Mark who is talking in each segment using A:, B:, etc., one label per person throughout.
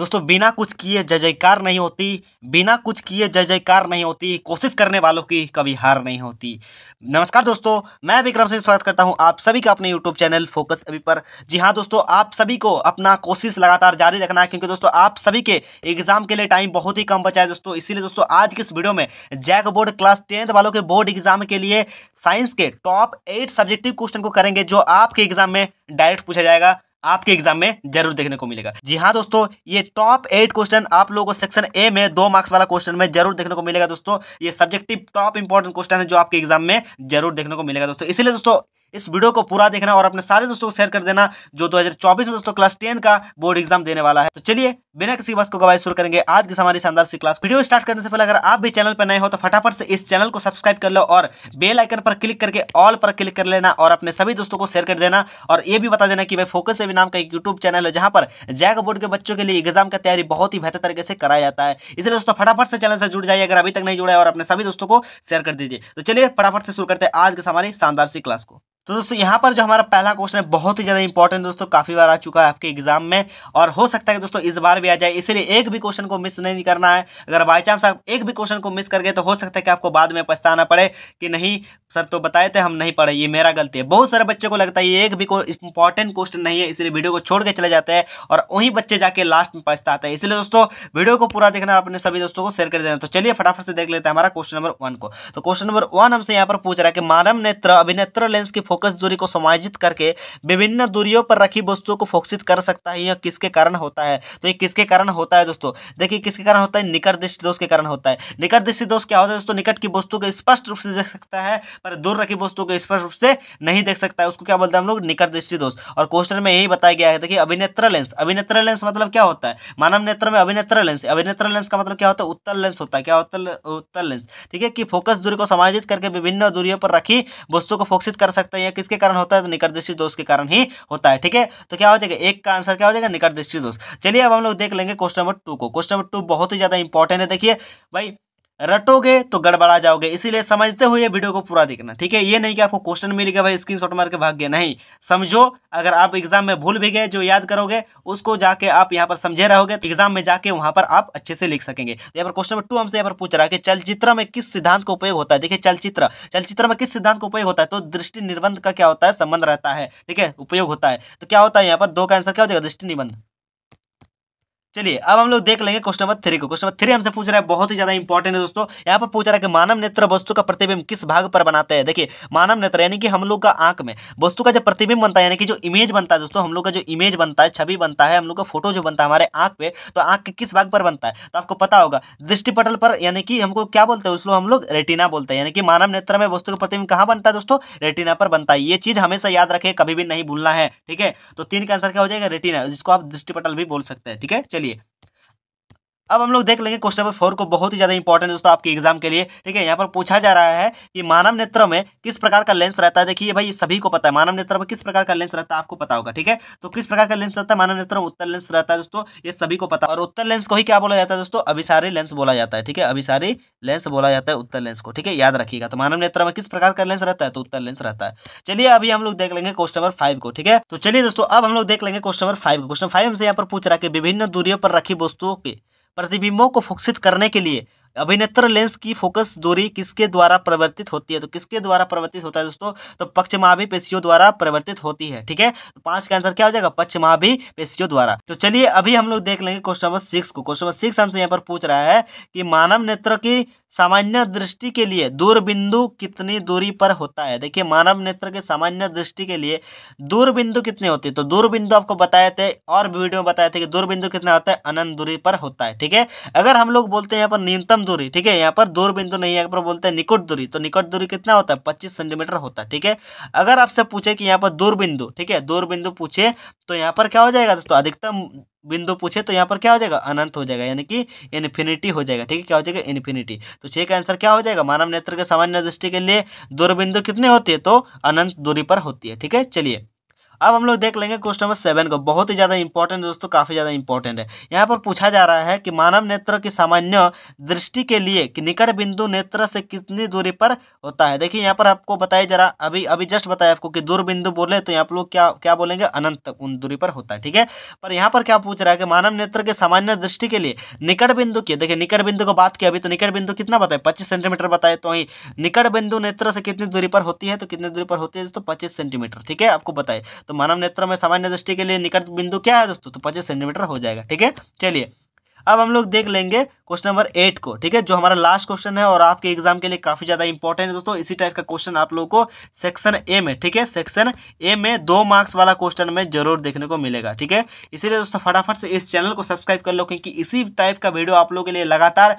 A: दोस्तों बिना कुछ किए जय जयकार नहीं होती बिना कुछ किए जय जयकार नहीं होती कोशिश करने वालों की कभी हार नहीं होती नमस्कार दोस्तों मैं विक्रम सिंह स्वागत करता हूं आप सभी का अपने यूट्यूब चैनल फोकस अभी पर जी हाँ दोस्तों आप सभी को अपना कोशिश लगातार जारी रखना है क्योंकि दोस्तों आप सभी के एग्जाम के लिए टाइम बहुत ही कम बचा है दोस्तों इसीलिए दोस्तों आज की इस वीडियो में जैक बोर्ड क्लास टेंथ वालों के बोर्ड एग्जाम के लिए साइंस के टॉप एट सब्जेक्टिव क्वेश्चन को करेंगे जो आपके एग्जाम में डायरेक्ट पूछा जाएगा आपके एग्जाम में जरूर देखने को मिलेगा जी हाँ दोस्तों ये टॉप एट क्वेश्चन आप लोगों को सेक्शन ए में दो मार्क्स वाला क्वेश्चन में जरूर देखने को मिलेगा दोस्तों ये सब्जेक्टिव टॉप इंपॉर्टेंट क्वेश्चन है जो आपके एग्जाम में जरूर देखने को मिलेगा दोस्तों इसलिए दोस्तों इस वीडियो को पूरा देखना और अपने सारे दोस्तों को शेयर कर देना जो 2024 में दोस्तों क्लास टेन का बोर्ड एग्जाम देने वाला है तो चलिए बिना किसी बात को गवाए शुरू करेंगे आज की हमारी शानदार सी क्लास वीडियो स्टार्ट करने से पहले अगर आप भी चैनल पर नए हो तो फटाफट से इस चैनल को सब्सक्राइब कर लो और बेल आइकन पर क्लिक करके ऑल पर क्लिक कर लेना और अपने सभी दोस्तों को शेयर कर देना और ये भी बता देना कि भाई फोकस एवी नाम का एक यूट्यूब चैनल है जहां पर जैक बोर्ड के बच्चों के लिए एग्जाम का तैयारी बहुत ही बेहतर तरीके से कराया जाता है इसलिए दोस्तों फटाफट से चैनल से जुड़ जाइए अगर अभी तक नहीं जुड़ा है और अपने सभी दोस्तों को शेयर कर दीजिए तो चलिए फटाफट से शुरू करते हैं आज के हमारी शानदार सी क्लास को तो दोस्तों यहाँ पर जो हमारा पहला क्वेश्चन है बहुत ही ज़्यादा इंपॉर्टेंट दोस्तों काफ़ी बार आ चुका है आपके एग्जाम में और हो सकता है दोस्तों इस बार भी आ जाए इसीलिए एक भी क्वेश्चन को मिस नहीं करना है अगर बाई चांस आप एक भी क्वेश्चन को मिस कर गए तो हो सकता है कि आपको बाद में पछताना पड़े कि नहीं सर तो बताए थे हम नहीं पढ़े ये मेरा गलती है बहुत सारे बच्चे को लगता है ये एक भी इंपॉर्टेंट क्वेश्चन नहीं है इसलिए वीडियो को छोड़ के चले जाते हैं और वहीं बच्चे जाके लास्ट में पछताते हैं इसलिए दोस्तों वीडियो को पूरा देखना अपने सभी दोस्तों को शेयर कर देना तो चलिए फटाफट से देख लेते हैं हमारा क्वेश्चन नंबर वन को तो क्वेश्चन नंबर वन हमसे यहाँ पर पूछ रहा है कि मानव नेत्र अभिनेत्र लेंस की फोकस दूरी को समायोजित करके विभिन्न दूरियों पर रखी वस्तुओं को फोकसित कर सकता है यह किसके कारण होता है तो ये किसके कारण होता है दोस्तों देखिए किसके कारण होता है निकट दृष्टि दोष के कारण होता है निकट दृष्टि दोष क्या होता है दोस्तों निकट की वस्तु को स्पष्ट रूप से देख सकता है पर दूर रखी वस्तु को स्पष्ट रूप से नहीं देख सकता है उसको क्या बोलते हैं हम लोग निकट दृष्टि दोष और क्वेश्चन में यही बताया गया है देखिए अभिनेत्र लेंस अभिनेत्र लेंस मतलब क्या होता है मानव नेत्र में अभिनेत्र लेंस अभिनेत्र लेंस का मतलब क्या होता है उत्तर लेंस होता है क्या है उत्तर लेंस ठीक है कि फोकस दूरी को समायोजित करके विभिन्न दूरियों पर रखी वस्तु को फोकसित कर सकता है है यह किसके कारण होता है तो निकट दृष्टि दोष के कारण ही होता है ठीक है तो क्या हो जाएगा एक का आंसर क्या हो जाएगा निकट दृष्टि दोष चलिए अब हम लोग देख लेंगे क्वेश्चन नंबर टू को क्वेश्चन नंबर टू बहुत ही ज्यादा इंपॉर्टेंट है देखिए भाई रटोगे तो गड़बड़ा जाओगे इसीलिए समझते हुए वीडियो को पूरा देखना ठीक है ये नहीं कि आपको क्वेश्चन मिल गया भाई स्क्रीनशॉट मार के भाग गया नहीं समझो अगर आप एग्जाम में भूल भी गए जो याद करोगे उसको जाके आप यहाँ पर समझे रहोगे तो एग्जाम में जाके वहां पर आप अच्छे से लिख सकेंगे तो यहाँ पर क्वेश्चन नंबर टू हमसे यहाँ पर पूछ रहा है कि चलचित्र में किस सिद्धांत का उपयोग होता है देखिए चलचित्र चलचित्र में किस सिद्धांत का उपयोग होता है तो दृष्टि निर्बंध का क्या होता है संबंध रहता है ठीक है उपयोग होता है तो क्या होता है यहाँ पर दो का आंसर क्या हो जाएगा दृष्टि निबंध चलिए अब हम लोग देख लेंगे क्वेश्चन नंबर थ्री को क्वेश्चन नंबर थ्री हमसे पूछ रहा है बहुत ही ज्यादा इंपॉर्टेंट है दोस्तों यहाँ पर पूछ रहा है कि मानव नेत्र वस्तु का प्रतिबिंब किस भाग पर बनाते है देखिए मानव नेत्र यानी कि हम लोग का आंख में वस्तु का जो प्रतिबिंब बनता है यानी कि जो इमेज बनता है दोस्तों हम लोग का जो इमेज बनता है छवि बनता है हम लोग का फोटो जो बनता है हमारे आंख पे तो आंख के किस भाग पर बनता है तो आपको पता होगा दृष्टिपटल पर यानी कि हमको क्या बोलते हैं उसको हम लोग रेटिना बोलते हैं यानी कि मानव नेत्र में वस्तु का प्रतिबिंब कहाँ बनता है दोस्तों रेटिना पर बनता है ये चीज हमेशा याद रखे कभी भी नहीं भूलना है ठीक है तो तीन का आंसर क्या हो जाएगा रेटिना जिसको आप दृष्टिपटल भी बोल सकते हैं ठीक है चलिए अब हम लोग देख लेंगे क्वेश्चन नंबर फोर को बहुत ही ज़्यादा इंपॉर्टेंट दोस्तों आपके एग्जाम के लिए ठीक है यहाँ पर पूछा जा रहा है कि मानव नेत्र में किस प्रकार का लेंस रहता है देखिए भाई सभी को पता है मानव नेत्र में किस प्रकार का लेंस रहता है आपको पता होगा ठीक है तो किस प्रकार का लेंस रहता है मानव नेत्र में उत्तर लेंस रहता है दोस्तों ये सभी को पता और उत्तर लेंस को ही क्या बोला जाता है दोस्तों अभिसारी लेंस बोला जाता है ठीक है अभिसारी लेंस बोला जाता है उत्तर लेंस को ठीक है याद रखिएगा तो मानव नेत्र में किस प्रकार का लेंस रहता है तो उत्तर लेंस रहता है चलिए अभी हम लोग देख लेंगे क्वेश्चन नंबर फाइव को ठीक है तो चलिए दोस्तों अब हम लोग देख लेंगे question number five question five हमसे यहाँ पर पूछ रहा है कि विभिन्न दूरियों पर रखी वस्तुओं के प्रतिबिंबों को फोकसित करने के लिए अभिनेत्र लेंस की फोकस दूरी किसके द्वारा परिवर्तित होती है तो किसके द्वारा परिवर्तित होता है दोस्तों तो पक्षमाभि पेशियों द्वारा परिवर्तित होती है ठीक है तो पांच का आंसर क्या हो जाएगा पक्षमाभि पेशियों द्वारा तो चलिए अभी हम लोग देख लेंगे क्वेश्चन नंबर सिक्स को क्वेश्चन नंबर सिक्स हमसे यहाँ पर पूछ रहा है कि मानव नेत्र की सामान्य दृष्टि के लिए दूरबिंदु कितनी दूरी पर होता है देखिए मानव नेत्र के सामान्य दृष्टि के लिए दूरबिंदु कितने होते हैं तो दूरबिंदु आपको बताए थे और वीडियो में बताए थे कि दूरबिंदु कितना होता है अनंत दूरी पर होता है ठीक है अगर हम लोग बोलते हैं यहाँ पर न्यूनतम दूरी ठीक है यहाँ पर दूरबिंदु नहीं है यहाँ पर बोलते हैं निकट दूरी तो निकट दूरी कितना होता है पच्चीस सेंटीमीटर होता है ठीक है अगर आपसे पूछे कि यहाँ पर दूरबिंदु ठीक है दूरबिंदु पूछे तो यहाँ पर क्या हो जाएगा दोस्तों अधिकतम बिंदु पूछे तो यहाँ पर क्या हो जाएगा अनंत हो जाएगा यानी कि इन्फिनिटी हो जाएगा ठीक है क्या हो जाएगा इन्फिनिटी तो छः का आंसर क्या हो जाएगा मानव नेत्र के सामान्य दृष्टि के लिए दूरबिंदु कितने होती है तो अनंत दूरी पर होती है ठीक है चलिए अब हम लोग देख लेंगे क्वेश्चन नंबर सेवन को बहुत ही ज़्यादा इंपॉर्टेंट दोस्तों काफ़ी ज़्यादा इंपॉर्टेंट है यहाँ पर पूछा जा रहा है कि मानव नेत्र की सामान्य दृष्टि के लिए कि निकट बिंदु नेत्र से कितनी दूरी पर होता है देखिए यहाँ पर आपको बताया जा रहा अभी अभी जस्ट बताया आपको कि दूर बिंदु बोले तो यहाँ पर लोग क्या क्या बोलेंगे अनंत तक उन दूरी पर होता है ठीक है पर यहाँ पर क्या पूछ रहा है कि मानव नेत्र के सामान्य दृष्टि के लिए निकट बिंदु की देखिए निकट बिंदु को बात किया अभी तो निकट बिंदु कितना बताए पच्चीस सेंटीमीटर बताए तो वहीं निकट बिंदु नेत्र से कितनी दूरी पर होती है तो कितनी दूरी पर होती है दोस्तों पच्चीस सेंटीमीटर ठीक है आपको बताए तो मानव नेत्र में सामान्य दृष्टि के लिए निकट बिंदु क्या है दोस्तों तो पच्चीस सेंटीमीटर हो जाएगा ठीक है चलिए अब हम लोग देख लेंगे क्वेश्चन नंबर एट को ठीक है जो हमारा लास्ट क्वेश्चन है और आपके एग्जाम के लिए काफी ज्यादा इंपॉर्टेंट है दोस्तों इसी टाइप का क्वेश्चन आप लोगों को सेक्शन ए में ठीक है सेक्शन ए में दो मार्क्स वाला क्वेश्चन में जरूर देखने को मिलेगा ठीक है इसीलिए दोस्तों फटाफट से इस चैनल को सब्सक्राइब कर लो क्योंकि इसी टाइप का वीडियो आप लोग के लिए लगातार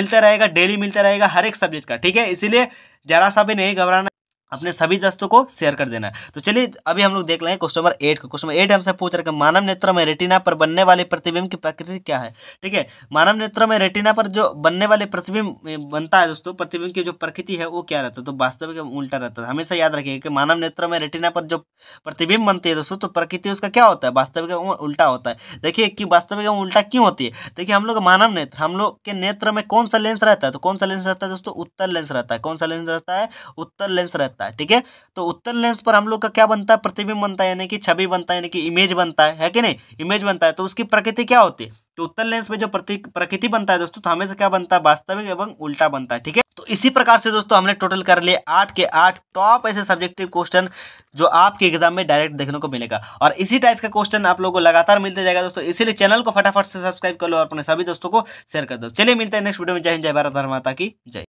A: मिलता रहेगा डेली मिलता रहेगा हर एक सब्जेक्ट का ठीक है इसीलिए जरा सा भी नहीं घबराना अपने सभी दोस्तों को शेयर कर देना तो चलिए अभी हम लोग देख लेंगे क्वेश्चन नंबर एट को क्वेश्चन एट हमसे पूछ रहे मानव नेत्र में रेटिना पर बनने वाले प्रतिबिंब की प्रकृति क्या है ठीक है मानव नेत्र में रेटिना पर जो बनने वाले प्रतिबिंब बनता है दोस्तों प्रतिबिंब की जो प्रकृति है वो क्या रहता है तो वास्तविक उल्टा रहता है हमेशा याद रखिए कि मानव नेत्र में रेटिना पर जो प्रतिबिंब बनती है दोस्तों तो प्रकृति उसका क्या होता है वास्तविक उल्टा होता है देखिए कि वास्तविक उल्टा क्यों होती है देखिए हम लोग मानव नेत्र हम लोग के नेत्र में कौन सा लेंस रहता है तो कौन सा लेंस रहता है दोस्तों उत्तर लेंस रहता है कौन सा लेंस रहता है उत्तर लेंस रहता है सकता है ठीक है तो उत्तल लेंस पर हम लोग का क्या बनता है प्रतिबिंब बनता है यानी कि छवि बनता है यानी कि इमेज बनता है है कि नहीं इमेज बनता है तो उसकी प्रकृति क्या होती है तो उत्तल लेंस में जो प्रकृति बनता है दोस्तों तो हमेशा क्या बनता है वास्तविक एवं उल्टा बनता है ठीक है तो इसी प्रकार से दोस्तों हमने टोटल कर लिए आठ के आठ टॉप ऐसे सब्जेक्टिव क्वेश्चन जो आपके एग्जाम में डायरेक्ट देखने को मिलेगा और इसी टाइप का क्वेश्चन आप लोगों को लगातार मिलते जाएगा दोस्तों इसीलिए चैनल को फटाफट से सब्सक्राइब कर लो और अपने सभी दोस्तों को शेयर कर दो चलिए मिलते हैं नेक्स्ट वीडियो में जय हिंद जय भारत भर माता की जय